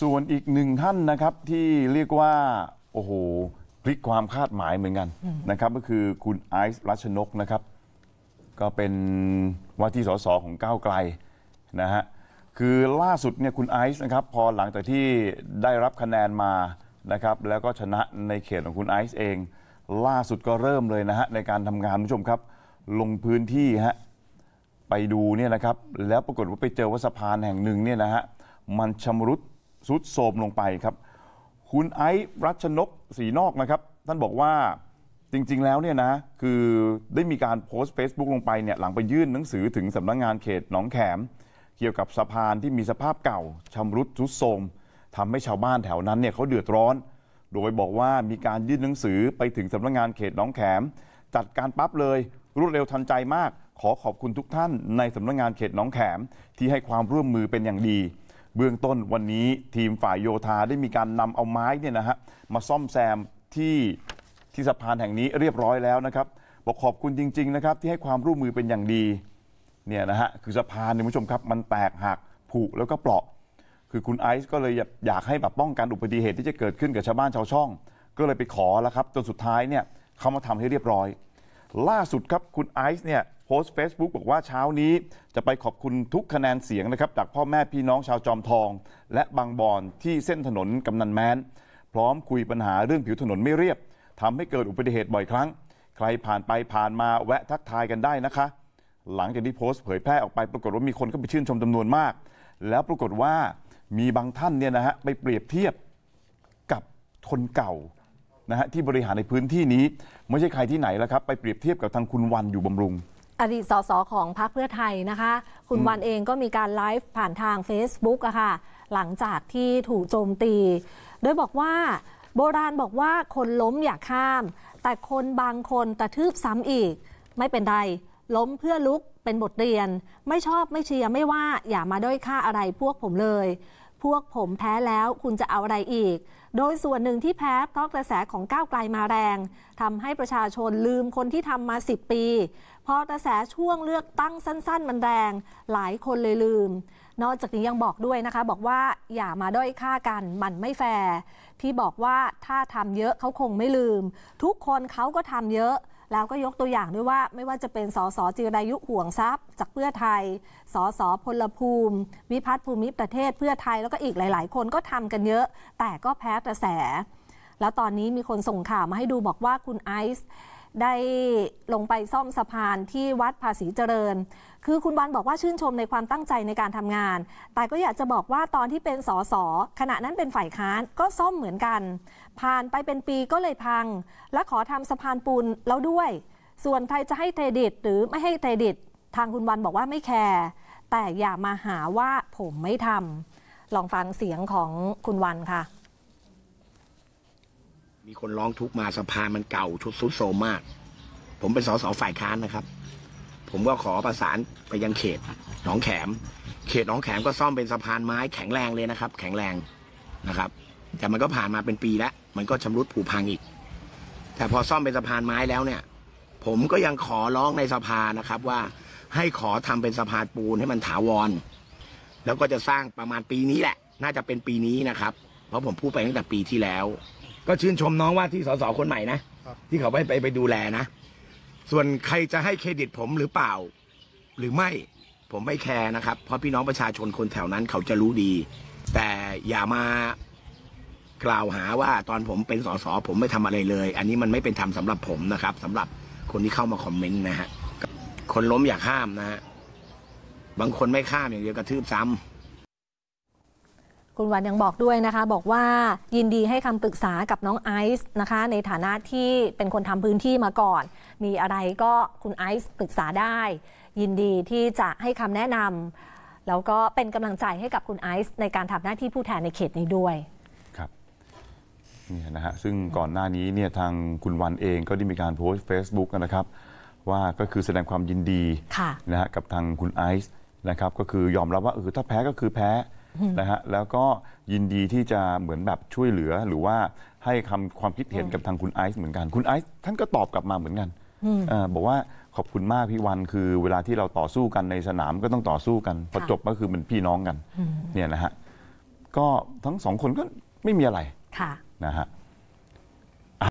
ส่วนอีกหนึ่งท่านนะครับที่เรียกว่าโอ้โหพลิกความคาดหมายเหมือนกันนะครับก็คือคุณไอซ์รัชนกนะครับ ก็เป็นว่าที่สสของก้าวไกลนะฮะคือล่าสุดเนี่ยคุณไอซ์นะครับพอหลังจากที่ได้รับคะแนนมานะครับ แล้วก็ชนะในเขตของคุณไอซ์เอง ล่าสุดก็เริ่มเลยนะฮะในการทำงานผู้ชมครับ ลงพื้นที่ฮะไปดูเนี่ยนะครับ แล้วปรากฏว่าไปเจอว่าสะพานแห่งหนึ่งเนี่ยนะฮะมันชารุดสุดโทมลงไปครับ คุณไอซ์รัชนกศรีนอกนะครับท่านบอกว่าจริงๆ แล้วเนี่ยนะคือได้มีการโพสต์ Facebook ลงไปเนี่ยหลังไปยื่นหนังสือถึงสำนักงงานเขตหนองแขม เกี่ยวกับสะพานที่มีสภาพเก่าชำรุดทรุดโทรมทำให้ชาวบ้านแถวนั้นเนี่ยเขาเดือดร้อน โดยบอกว่ามีการยื่นหนังสือไปถึงสำนักงงานเขตหนองแขมจัดการปั๊บเลยรวดเร็วทันใจมาก ขอขอบคุณทุกท่านในสำนักงงานเขตหนองแขมที่ให้ความร่วมมือเป็นอย่างดีเบื้องต้นวันนี้ทีมฝ่ายโยธาได้มีการนำเอาไม้เนี่ยนะฮะมาซ่อมแซมที่ที่สะพานแห่งนี้เรียบร้อยแล้วนะครับ บอกขอบคุณจริงๆนะครับที่ให้ความร่วมมือเป็นอย่างดีเนี่ยนะฮะคือสะพานเนี่ยคุณผู้ชมครับ มันแตกหักผุแล้วก็เปราะคือคุณไอซ์ก็เลยอยากให้แบบป้องกันอุบัติเหตุที่จะเกิดขึ้นกับชาวบ้านชาวช่อง ก็เลยไปขอแล้วครับจนสุดท้ายเนี่ยเขามาทำให้เรียบร้อย ล่าสุดครับคุณไอซ์เนี่ยโพสต์ Facebook บอกว่าเช้านี้จะไปขอบคุณทุกคะแนนเสียงนะครับจากพ่อแม่พี่น้องชาวจอมทอง และบางบอนที่เส้นถนนกำนันแม้น พร้อมคุยปัญหาเรื่องผิวถนนไม่เรียบทำให้เกิดอุบัติเหตุบ่อยครั้ง ใครผ่านไปผ่านมาแวะทักทายกันได้นะคะ หลังจากที่โพสต์เผยแพร่ออกไป ปรากฏว่ามีคนเข้าไปชื่นชมจำนวนมาก แล้วปรากฏว่ามีบางท่านเนี่ยนะฮะไปเปรียบเทียบกับคนเก่านะฮะที่บริหารในพื้นที่นี้ไม่ใช่ใครที่ไหนแล้วครับไปเปรียบเทียบกับทางคุณวันอยู่บำรุงอดีตสสของพรรคเพื่อไทยนะคะ คุณวันเองก็มีการไลฟ์ผ่านทาง Facebook อะค่ะ หลังจากที่ถูกโจมตี โดยบอกว่าโบราณบอกว่าคนล้มอย่าข้าม แต่คนบางคนตะทืบซ้ำอีก ไม่เป็นไร ล้มเพื่อลุกเป็นบทเรียน ไม่ชอบไม่เชียร์ไม่ว่าอย่ามาด้อยค่าอะไรพวกผมเลยพวกผมแพ้แล้วคุณจะเอาอะไรอีก โดยส่วนหนึ่งที่แพ้เพราะกระแสของก้าวไกลมาแรงทำให้ประชาชนลืมคนที่ทำมา 10 ปีพอกระแสช่วงเลือกตั้งสั้น ๆ มันแรง หลายคนเลยลืม นอกจากนี้ยังบอกด้วยนะคะ บอกว่าอย่ามาด้อยค่ากัน มันไม่แฟร์ที่บอกว่าถ้าทำเยอะเขาคงไม่ลืม ทุกคนเขาก็ทำเยอะแล้วก็ยกตัวอย่างด้วยว่า ไม่ว่าจะเป็นสสจิรายุห่วงทรัพย์ จากเพื่อไทย สสพลภูมิ วิพัฒน์ภูมิประเทศเพื่อไทยแล้วก็อีกหลาย ๆ คนก็ทำกันเยอะ แต่ก็แพ้กระแสแล้วตอนนี้มีคนส่งข่าวมาให้ดูบอกว่าคุณไอซ์ได้ลงไปซ่อมสะพานที่วัดภาษีเจริญ คือคุณวันบอกว่าชื่นชมในความตั้งใจในการทำงาน แต่ก็อยากจะบอกว่าตอนที่เป็นสสขณะนั้นเป็นฝ่ายค้านก็ซ่อมเหมือนกัน ผ่านไปเป็นปีก็เลยพัง และขอทำสะพานปูนแล้วด้วย ส่วนใครจะให้เครดิต หรือไม่ให้เครดิต ทางคุณวันบอกว่าไม่แคร์แต่อย่ามาหาว่าผมไม่ทำลองฟังเสียงของคุณวันค่ะมีคนร้องทุกมาสภามันเก่าชุดซุดโซมมาก ผมเป็นสสฝ่ายค้านนะครับ ผมก็ขอประสานไปยังเขต หนองแขม เขตหนองแขมก็ซ่อมเป็นสะพานไม้แข็งแรงเลยนะครับ แข็งแรงนะครับ แต่มันก็ผ่านมาเป็นปีแล้วมันก็ชำรุดผุพังอีก แต่พอซ่อมเป็นสะพานไม้แล้วเนี่ย ผมก็ยังขอร้องในสภานะครับว่าให้ขอทำเป็นสะพานปูนให้มันถาวร แล้วก็จะสร้างประมาณปีนี้แหละ น่าจะเป็นปีนี้นะครับ เพราะผมพูดไปตั้งแต่ปีที่แล้วก็ชื่นชมน้องว่าที่สสคนใหม่นะที่เขาไปไปไปดูแลนะ ส่วนใครจะให้เครดิตผมหรือเปล่า หรือไม่ผมไม่แคร์นะครับ เพราะพี่น้องประชาชนคนแถวนั้นเขาจะรู้ดี แต่อย่ามากล่าวหาว่าตอนผมเป็นสสผมไม่ทำอะไรเลย อันนี้มันไม่เป็นธรรมสาหรับผมนะครับ สำหรับคนที่เข้ามาคอมเมนต์นะฮะคนล้มอย่าข้ามนะฮะบางคนไม่ข้ามอย่างเดียวกระทืบซ้ำคุณ วันยังบอกด้วยนะคะบอกว่ายินดีให้คำปรึกษากับน้องไอซ์นะคะในฐานะที่เป็นคนทำพื้นที่มาก่อน มีอะไรก็คุณไอซ์ปรึกษาได้ ยินดีที่จะให้คำแนะนำแล้วก็เป็นกำลังใจให้กับคุณไอซ์ในการทำหน้าที่ผู้แทนในเขตนี้ด้วยครับนี่นะฮะซึ่งก่อนหน้านี้เนี่ยทางคุณวันเองก็ได้มีการโพสต์ Facebook นะครับว่าก็คือแสดงความยินดีะนะฮะกับทางคุณไอซ์นะครับก็คือยอมรับว่าเออถ้าแพ้ก็คือแพ้นะฮะแล้วก็ยินดีที่จะเหมือนแบบช่วยเหลือหรือว่าให้คำความคิดเห็นกับทางคุณไอซ์เหมือนกันคุณไอซ์ท่านก็ตอบกลับมาเหมือนกันอบอกว่าขอบคุณมากพี่วันคือเวลาที่เราต่อสู้กันในสนามก็ต้องต่อสู้กันพอจบก็คือเป็นพี่น้องกันเนี่ยนะฮะก็ทั้งสองคนก็ไม่มีอะไรค่ะนะฮะ